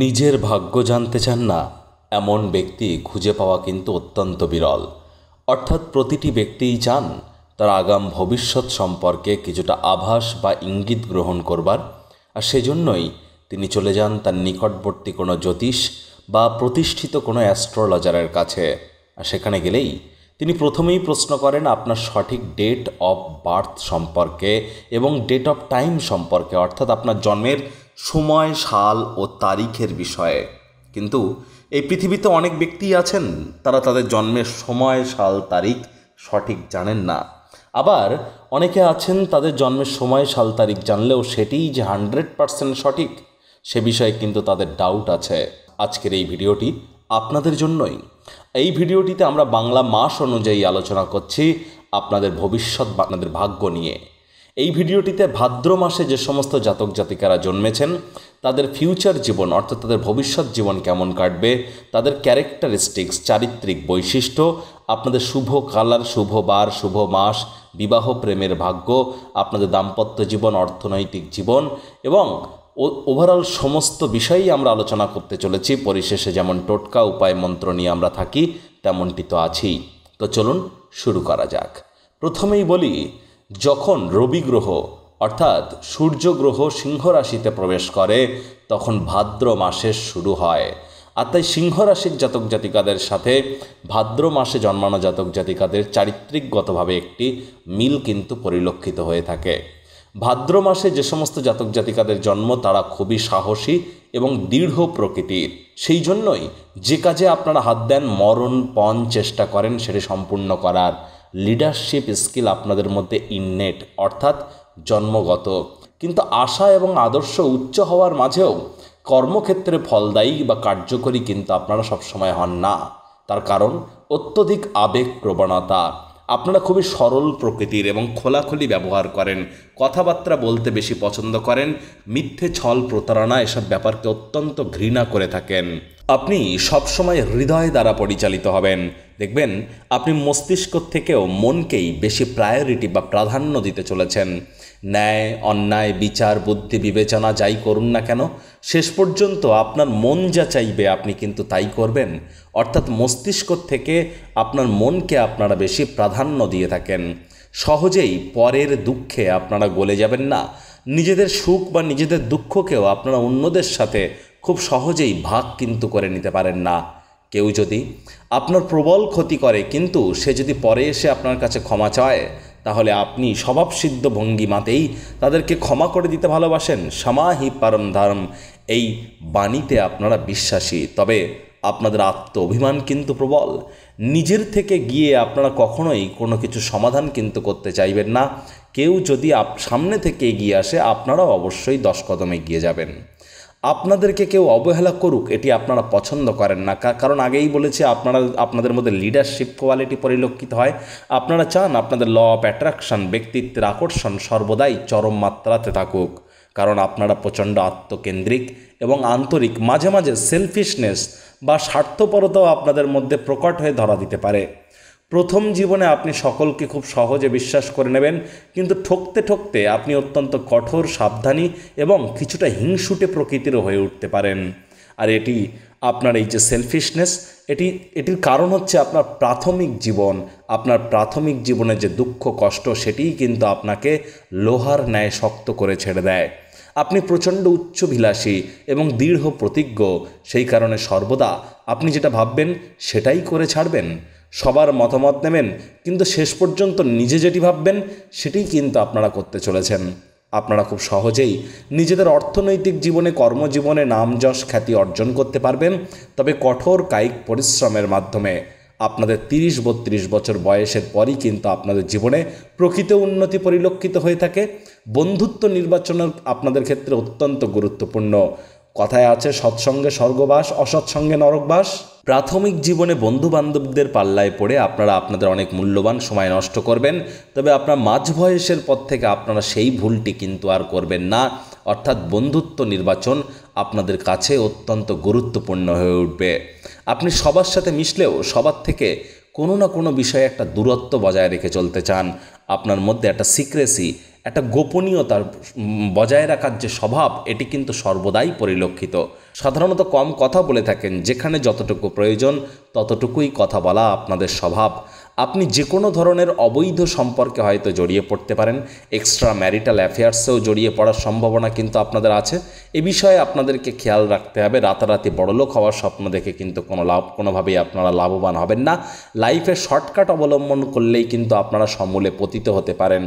নিজের ভাগ্য জানতে চান না এমন ব্যক্তি খুঁজে পাওয়া কিন্তু অত্যন্ত বিরল অর্থাৎ প্রতিটি ব্যক্তিই চান তার আগাম ভবিষ্যৎ সম্পর্কে কিছুটা আভাস বা ইঙ্গিত গ্রহণ করবার আর সেজন্যই তিনি চলে যান তার নিকটবর্তী কোনো জ্যোতিষ বা প্রতিষ্ঠিত কোনো অ্যাস্ট্রোলজারের কাছে আর সেখানে গেলেই তিনি প্রথমেই প্রশ্ন করেন আপনার সঠিক ডেট অফ বার্থ সম্পর্কে এবং ডেট অফ টাইম সম্পর্কে অর্থাৎ আপনার জন্মের সময় সাল ও তারিখের বিষয়ে কিন্তু এই পৃথিবীতে অনেক ব্যক্তি আছেন তারা তাদের জন্মের সময় সাল তারিখ সঠিক জানেন না আবার অনেকে আছেন তাদের জন্মের সময় সাল তারিখ জানলেও সেটিই যে হান্ড্রেড পারসেন্ট সঠিক সে বিষয়ে কিন্তু তাদের ডাউট আছে আজকের এই ভিডিওটি আপনাদের জন্যই এই ভিডিওটিতে আমরা বাংলা মাস অনুযায়ী আলোচনা করছি আপনাদের ভবিষ্যৎ আপনাদের ভাগ্য নিয়ে এই ভিডিওটিতে ভাদ্র মাসে যে সমস্ত জাতক জাতিকারা জন্মেছেন তাদের ফিউচার জীবন অর্থাৎ তাদের ভবিষ্যৎ জীবন কেমন কাটবে তাদের ক্যারেক্টারিস্টিক্স চারিত্রিক বৈশিষ্ট্য আপনাদের শুভ কালার শুভ বার শুভ মাস বিবাহ প্রেমের ভাগ্য আপনাদের দাম্পত্য জীবন অর্থনৈতিক জীবন এবং ওভারঅল সমস্ত বিষয়েই আমরা আলোচনা করতে চলেছি পরিশেষে যেমন টোটকা উপায় মন্ত্র নিয়ে আমরা থাকি তেমনটি তো আছেই তো চলুন শুরু করা যাক প্রথমেই বলি যখন রবি গ্রহ অর্থাৎ সূর্য গ্রহ সিংহ রাশিতে প্রবেশ করে তখন ভাদ্র মাসের শুরু হয় আর তাই সিংহ রাশির জাতক জাতিকাদের সাথে ভাদ্র মাসে জন্মানো জাতক জাতিকাদের চারিত্রিকগতভাবে একটি মিল কিন্তু পরিলক্ষিত হয়ে থাকে ভাদ্র মাসে যে সমস্ত জাতক জাতিকাদের জন্ম তারা খুবই সাহসী এবং দৃঢ় প্রকৃতির সেই জন্যই যে কাজে আপনারা হাত দেন মরণপণ চেষ্টা করেন সেটি সম্পূর্ণ করার লিডারশিপ স্কিল আপনাদের মধ্যে ইননেট অর্থাৎ জন্মগত কিন্তু আশা এবং আদর্শ উচ্চ হওয়ার মাঝেও কর্মক্ষেত্রে ফলদায়ী বা কার্যকরী কিন্তু আপনারা সবসময় হন না তার কারণ অত্যধিক আবেগ প্রবণতা আপনারা খুবই সরল প্রকৃতির এবং খোলাখুলি ব্যবহার করেন কথাবার্তা বলতে বেশি পছন্দ করেন মিথ্যে ছল প্রতারণা এসব ব্যাপারকে অত্যন্ত ঘৃণা করে থাকেন আপনি সবসময় হৃদয় দ্বারা পরিচালিত হবেন দেখবেন আপনি মস্তিষ্ক থেকেও মনকেই বেশি প্রায়োরিটি বা প্রাধান্য দিতে চলেছেন ন্যায় অন্যায় বিচার বুদ্ধি বিবেচনা যাই করুন না কেন শেষ পর্যন্ত আপনার মন যা চাইবে আপনি কিন্তু তাই করবেন অর্থাৎ মস্তিষ্ক থেকে আপনার মনকে আপনারা বেশি প্রাধান্য দিয়ে থাকেন সহজেই পরের দুঃখে আপনারা গলে যাবেন না নিজেদের সুখ বা নিজেদের দুঃখকেও আপনারা অন্যদের সাথে খুব সহজেই ভাগ কিন্তু করে নিতে পারেন না কেউ যদি আপনার প্রবল ক্ষতি করে কিন্তু সে যদি পরে এসে আপনার কাছে ক্ষমা চায় তাহলে আপনি স্বভাবসিদ্ধ ভঙ্গিমাতেই তাদেরকে ক্ষমা করে দিতে ভালোবাসেন সামাহি পারম ধারম এই বাণীতে আপনারা বিশ্বাসী তবে আপনাদের আত্ম অভিমান কিন্তু প্রবল নিজের থেকে গিয়ে আপনারা কখনোই কোনো কিছু সমাধান কিন্তু করতে চাইবেন না কেউ যদি আপ সামনে থেকে এগিয়ে আসে আপনারাও অবশ্যই দশ কদমে এগিয়ে যাবেন আপনাদেরকে কেউ অবহেলা করুক এটি আপনারা পছন্দ করেন না কারণ আগেই বলেছে আপনারা আপনাদের মধ্যে লিডারশিপ কোয়ালিটি পরিলক্ষিত হয় আপনারা চান আপনাদের ল অফ অ্যাট্রাকশন ব্যক্তিত্বের আকর্ষণ সর্বদাই চরম মাত্রাতে থাকুক কারণ আপনারা প্রচণ্ড আত্মকেন্দ্রিক এবং আন্তরিক মাঝে মাঝে সেলফিশনেস বা স্বার্থপরতাও আপনাদের মধ্যে প্রকট হয়ে ধরা দিতে পারে প্রথম জীবনে আপনি সকলকে খুব সহজে বিশ্বাস করে নেবেন কিন্তু ঠকতে ঠকতে আপনি অত্যন্ত কঠোর সাবধানী এবং কিছুটা হিংসুটে প্রকৃতিরও হয়ে উঠতে পারেন আর এটি আপনার এই যে সেলফিশনেস এটি এটির কারণ হচ্ছে আপনার প্রাথমিক জীবন আপনার প্রাথমিক জীবনে যে দুঃখ কষ্ট সেটিই কিন্তু আপনাকে লোহার ন্যায় শক্ত করে ছেড়ে দেয় আপনি প্রচণ্ড উচ্চভিলাষী এবং দৃঢ় প্রতিজ্ঞ সেই কারণে সর্বদা আপনি যেটা ভাববেন সেটাই করে ছাড়বেন সবার মতামত নেবেন কিন্তু শেষ পর্যন্ত নিজে যেটি ভাববেন সেটি কিন্তু আপনারা করতে চলেছেন আপনারা খুব সহজেই নিজেদের অর্থনৈতিক জীবনে কর্মজীবনে নাম যশ খ্যাতি অর্জন করতে পারবেন তবে কঠোর কায়িক পরিশ্রমের মাধ্যমে আপনাদের তিরিশ বত্রিশ বছর বয়সের পরই কিন্তু আপনাদের জীবনে প্রকৃত উন্নতি পরিলক্ষিত হয়ে থাকে বন্ধুত্ব নির্বাচনের আপনাদের ক্ষেত্রে অত্যন্ত গুরুত্বপূর্ণ কথায় আছে সৎসঙ্গে স্বর্গবাস অসৎসঙ্গে নরকবাস প্রাথমিক জীবনে বন্ধু বান্ধবদের পাল্লায় পড়ে আপনারা আপনাদের অনেক মূল্যবান সময় নষ্ট করবেন তবে আপনার মাঝ বয়সের পর থেকে আপনারা সেই ভুলটি কিন্তু আর করবেন না অর্থাৎ বন্ধুত্ব নির্বাচন আপনাদের কাছে অত্যন্ত গুরুত্বপূর্ণ হয়ে উঠবে আপনি সবার সাথে মিশলেও সবার থেকে কোনো না কোনো বিষয়ে একটা দূরত্ব বজায় রেখে চলতে চান আপনার মধ্যে একটা সিক্রেসি একটা গোপনীয়তার বজায় রাখার যে স্বভাব এটি কিন্তু সর্বদাই পরিলক্ষিত সাধারণত কম কথা বলে থাকেন যেখানে যতটুকু প্রয়োজন ততটুকুই কথা বলা আপনাদের স্বভাব আপনি যে কোনো ধরনের অবৈধ সম্পর্কে হয়তো জড়িয়ে পড়তে পারেন এক্সট্রা ম্যারিটাল অ্যাফেয়ার্সেও জড়িয়ে পড়ার সম্ভাবনা কিন্তু আপনাদের আছে এ বিষয়ে আপনাদেরকে খেয়াল রাখতে হবে রাতারাতি বড়লোক হওয়ার স্বপ্ন দেখে কিন্তু কোনো লাভ কোনোভাবেই আপনারা লাভবান হবেন না লাইফে শর্টকাট অবলম্বন করলেই কিন্তু আপনারা সমূলে পতিত হতে পারেন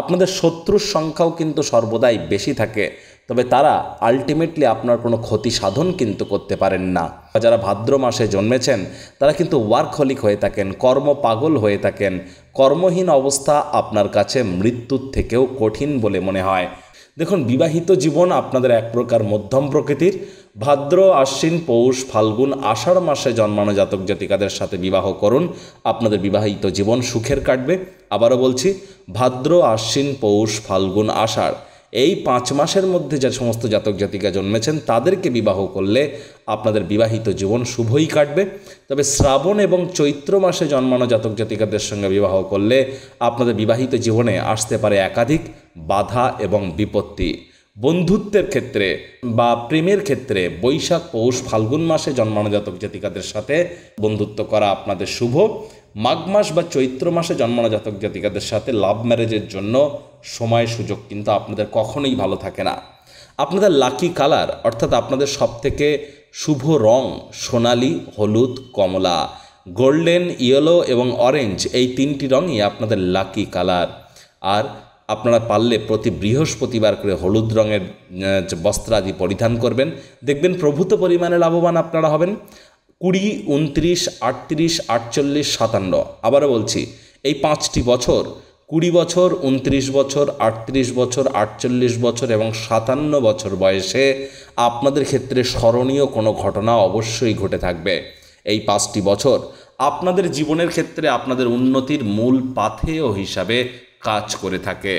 আপনাদের শত্রুর সংখ্যাও কিন্তু সর্বদাই বেশি থাকে তবে তারা আলটিমেটলি আপনার কোনো ক্ষতি সাধন কিন্তু করতে পারেন না যারা ভাদ্র মাসে জন্মেছেন তারা কিন্তু ওয়ার্কহলিক হয়ে থাকেন কর্ম পাগল হয়ে থাকেন কর্মহীন অবস্থা আপনার কাছে মৃত্যুর থেকেও কঠিন বলে মনে হয় দেখুন বিবাহিত জীবন আপনাদের এক প্রকার মধ্যম প্রকৃতির ভাদ্র আশ্বিন পৌষ ফাল্গুন আষাঢ় মাসে জন্মানো জাতক জাতিকাদের সাথে বিবাহ করুন আপনাদের বিবাহিত জীবন সুখের কাটবে আবারও বলছি ভাদ্র আশ্বিন পৌষ ফাল্গুন আষাঢ় এই পাঁচ মাসের মধ্যে যে সমস্ত জাতক জাতিকা জন্মেছেন তাদেরকে বিবাহ করলে আপনাদের বিবাহিত জীবন শুভই কাটবে তবে শ্রাবণ এবং চৈত্র মাসে জন্মানো জাতক জাতিকাদের সঙ্গে বিবাহ করলে আপনাদের বিবাহিত জীবনে আসতে পারে একাধিক বাধা এবং বিপত্তি বন্ধুত্বের ক্ষেত্রে বা প্রেমের ক্ষেত্রে বৈশাখ পৌষ ফাল্গুন মাসে জন্মানো জাতক জাতিকাদের সাথে বন্ধুত্ব করা আপনাদের শুভ মাঘ মাস বা চৈত্র মাসে জন্মানো জাতক জাতিকাদের সাথে লাভ ম্যারেজের জন্য সময় সুযোগ কিন্তু আপনাদের কখনোই ভালো থাকে না আপনাদের লাকি কালার অর্থাৎ আপনাদের সবথেকে শুভ রং সোনালি হলুদ কমলা গোল্ডেন ইয়েলো এবং অরেঞ্জ এই তিনটি রঙই আপনাদের লাকি কালার আর আপনারা পারলে প্রতি বৃহস্পতিবার করে হলুদ রঙের বস্ত্র আদি পরিধান করবেন দেখবেন প্রভূত পরিমাণে লাভবান আপনারা হবেন কুড়ি উনত্রিশ আটত্রিশ আটচল্লিশ সাতান্ন আবারও বলছি এই পাঁচটি বছর কুড়ি বছর উনত্রিশ বছর আটত্রিশ বছর আটচল্লিশ বছর এবং সাতান্ন বছর বয়সে আপনাদের ক্ষেত্রে স্মরণীয় কোনো ঘটনা অবশ্যই ঘটে থাকবে এই পাঁচটি বছর আপনাদের জীবনের ক্ষেত্রে আপনাদের উন্নতির মূল পাথেয় হিসাবে কাজ করে থাকে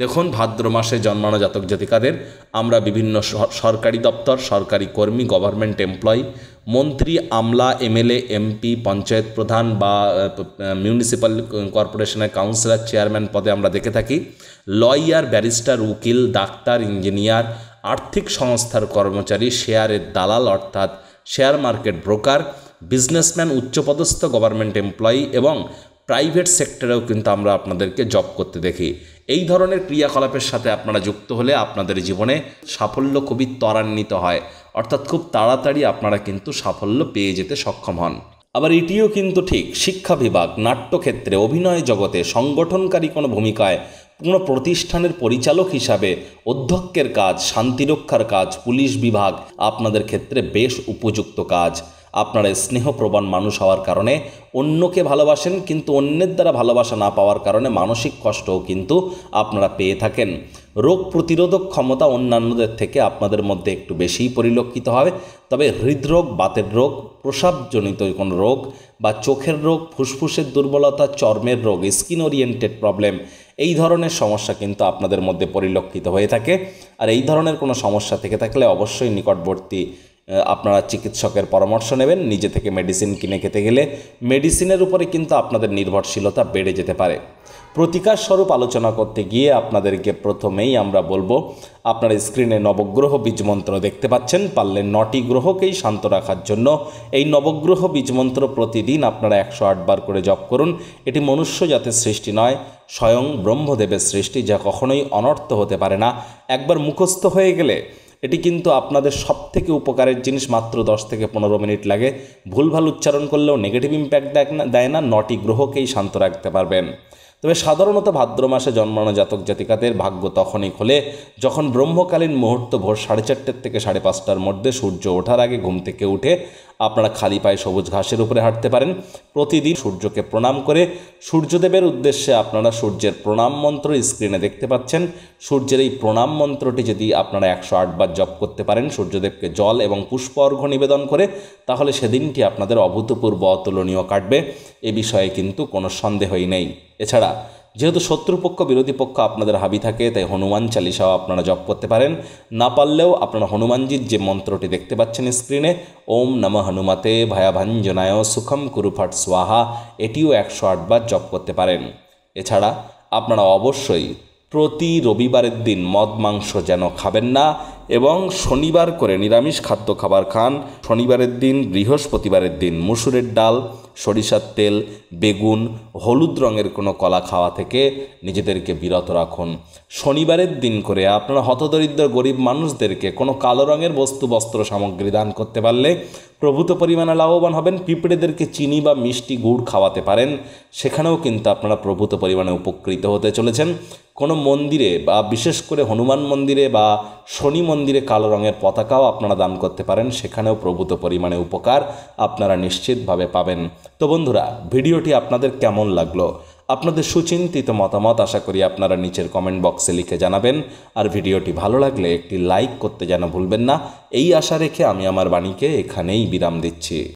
দেখুন ভাদ্র মাসে জন্মানো জাতক জাতিকাদের আমরা বিভিন্ন সরকারি দপ্তর সরকারি কর্মী গভর্নমেন্ট এমপ্লয়ি মন্ত্রী আমলা এমএলএ এমপি পঞ্চায়েত প্রধান বা মিউনিসিপ্যাল কর্পোরেশনের কাউন্সিলর চেয়ারম্যান পদে আমরা দেখে থাকি লয়ার ব্যারিস্টার উকিল ডাক্তার ইঞ্জিনিয়ার আর্থিক সংস্থার কর্মচারী শেয়ারের দালাল অর্থাৎ শেয়ার মার্কেট ব্রোকার বিজনেসম্যান উচ্চপদস্থ গভর্নমেন্ট এমপ্লয়ি এবং প্রাইভেট সেক্টরেও কিন্তু আমরা আপনাদেরকে জব করতে দেখি এই ধরনের ক্রিয়াকলাপের সাথে আপনারা যুক্ত হলে আপনাদের জীবনে সাফল্য খুবই ত্বরান্বিত হয় অর্থাৎ খুব তাড়াতাড়ি আপনারা কিন্তু সাফল্য পেয়ে যেতে সক্ষম হন আবার এটিও কিন্তু ঠিক শিক্ষা বিভাগ নাট্যক্ষেত্রে অভিনয় জগতে সংগঠনকারী কোনো ভূমিকায় কোনো প্রতিষ্ঠানের পরিচালক হিসাবে অধ্যক্ষের কাজ শান্তিরক্ষার কাজ পুলিশ বিভাগ আপনাদের ক্ষেত্রে বেশ উপযুক্ত কাজ আপনারা স্নেহপ্রবণ মানুষ হওয়ার কারণে অন্যকে ভালোবাসেন কিন্তু অন্যের দ্বারা ভালোবাসা না পাওয়ার কারণে মানসিক কষ্টও কিন্তু আপনারা পেয়ে থাকেন রোগ প্রতিরোধক ক্ষমতা অন্যান্যদের থেকে আপনাদের মধ্যে একটু বেশিই পরিলক্ষিত হবে তবে হৃদরোগ বাতের রোগ প্রসাবজনিত কোনো রোগ বা চোখের রোগ ফুসফুসের দুর্বলতা চর্মের রোগ স্কিন ওরিয়েন্টেড প্রবলেম এই ধরনের সমস্যা কিন্তু আপনাদের মধ্যে পরিলক্ষিত হয়ে থাকে আর এই ধরনের কোনো সমস্যা থেকে থাকলে অবশ্যই নিকটবর্তী আপনারা চিকিৎসকের পরামর্শ নেবেন নিজে থেকে মেডিসিন কিনে খেতে গেলে মেডিসিনের উপরে কিন্তু আপনাদের নির্ভরশীলতা বেড়ে যেতে পারে প্রতিকার স্বরূপ আলোচনা করতে গিয়ে আপনাদেরকে প্রথমেই আমরা বলবো আপনার স্ক্রিনে নবগ্রহ বীজমন্ত্র দেখতে পাচ্ছেন পারলে নটি গ্রহকেই শান্ত রাখার জন্য এই নবগ্রহ বীজমন্ত্র প্রতিদিন আপনারা একশো আটবার করে জপ করুন এটি মনুষ্য জাতের সৃষ্টি নয় স্বয়ং ব্রহ্মদেবের সৃষ্টি যা কখনোই অনর্থ হতে পারে না একবার মুখস্থ হয়ে গেলে এটি কিন্তু আপনাদের সবথেকে উপকারের জিনিস মাত্র 10 থেকে পনেরো মিনিট লাগে ভুলভাল উচ্চারণ করলেও নেগেটিভ ইম্প্যাক্ট দেয় না নটি গ্রহকেই শান্ত রাখতে পারবেন তবে সাধারণত ভাদ্র মাসে জন্মানো জাতক জাতিকাদের ভাগ্য তখনই খোলে যখন ব্রহ্মকালীন মুহূর্ত ভোর সাড়ে চারটের থেকে সাড়ে পাঁচটার মধ্যে সূর্য ওঠার আগে ঘুম থেকে উঠে আপনারা খালি পায়ে সবুজ ঘাসের উপরে হাঁটতে পারেন প্রতিদিন সূর্যকে প্রণাম করে সূর্যদেবের উদ্দেশ্যে আপনারা সূর্যের প্রণাম মন্ত্র স্ক্রিনে দেখতে পাচ্ছেন সূর্যের এই প্রণাম মন্ত্রটি যদি আপনারা একশো আটবার জপ করতে পারেন সূর্যদেবকে জল এবং পুষ্প অর্ঘ্য নিবেদন করে তাহলে সেদিনটি আপনাদের অভূতপূর্ব অতুলনীয় কাটবে এ বিষয়ে কিন্তু কোনো সন্দেহই নেই এছাড়া যেহেতু শত্রুপক্ষ বিরোধী পক্ষ আপনাদের হাবি থাকে তাই হনুমান চালিসাও আপনারা জপ করতে পারেন না পারলেও আপনারা হনুমানজির যে মন্ত্রটি দেখতে পাচ্ছেন স্ক্রিনে ওম নম হনুমাতে ভায়াভাঞ্জনায় সুখম কুরুফাট সোয়াহা এটিও একশো আটবার জপ করতে পারেন এছাড়া আপনারা অবশ্যই প্রতি রবিবারের দিন মদ মাংস যেন খাবেন না এবং শনিবার করে নিরামিষ খাদ্য খাবার খান শনিবারের দিন বৃহস্পতিবারের দিন মুসুরের ডাল সরিষার তেল বেগুন হলুদ রঙের কোনো কলা খাওয়া থেকে নিজেদেরকে বিরত রাখুন শনিবারের দিন করে আপনারা হতদরিদ্র গরিব মানুষদেরকে কোনো কালো রঙের বস্তু বস্ত্র সামগ্রী দান করতে পারলে প্রভূত পরিমাণে লাভবান হবেন পিঁপড়েদেরকে চিনি বা মিষ্টি গুড় খাওয়াতে পারেন সেখানেও কিন্তু আপনারা প্রভূত পরিমাণে উপকৃত হতে চলেছেন কোনো মন্দিরে বা বিশেষ করে হনুমান মন্দিরে বা শনি মন্দিরে কালো রঙের পতাকাও আপনারা দান করতে পারেন সেখানেও প্রভূত পরিমাণে উপকার আপনারা নিশ্চিতভাবে পাবেন তো বন্ধুরা ভিডিওটি আপনাদের কেমন লাগলো আপনাদের সুচিন্তিত মতামত আশা করি আপনারা নিচের কমেন্ট বক্সে লিখে জানাবেন আর ভিডিওটি ভালো লাগলে একটি লাইক করতে যেন ভুলবেন না এই আশা রেখে আমি আমার বাণীকে এখানেই বিরাম দিচ্ছি